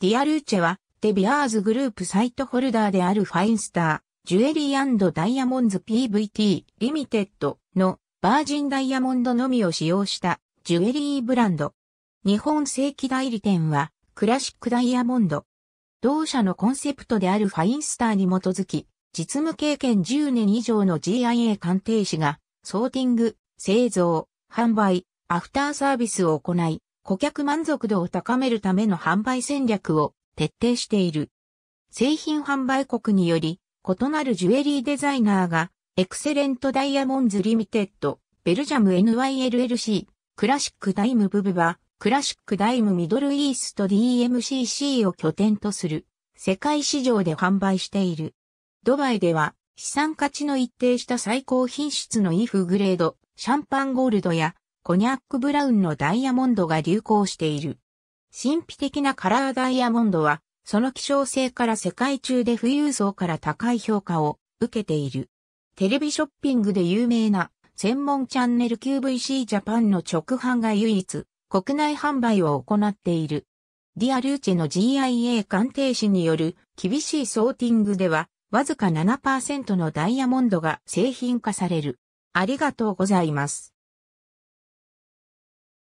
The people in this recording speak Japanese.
ディアルーチェは、デビアーズグループサイトホルダーであるファインスター、ジュエリーダイヤモンズ PVT リミテッドのバージンダイヤモンドのみを使用したジュエリーブランド。日本正規代理店はクラシックダイヤモンド。同社のコンセプトであるファインスターに基づき、実務経験10年以上の GIA 鑑定士が、ソーティング、製造、販売、アフターサービスを行い、顧客満足度を高めるための販売戦略を徹底している。製品販売国により、異なるジュエリーデザイナーが、エクセレントダイヤモンズリミテッド、ベルジャム NYLLC、クラシックダイムブブバ、クラシックダイムミドルイースト DMCC を拠点とする、世界市場で販売している。ドバイでは、資産価値の一定した最高品質のイフグレード、シャンパンゴールドやコニャックブラウンのダイヤモンドが流行している。神秘的なカラーダイヤモンドは、その希少性から世界中で富裕層から高い評価を受けている。テレビショッピングで有名な専門チャンネル QVC ジャパンの直販が唯一国内販売を行っている。ディアルーチェの GIA 鑑定士による厳しいソーティングではわずか7%のダイヤモンドが製品化される。ありがとうございます。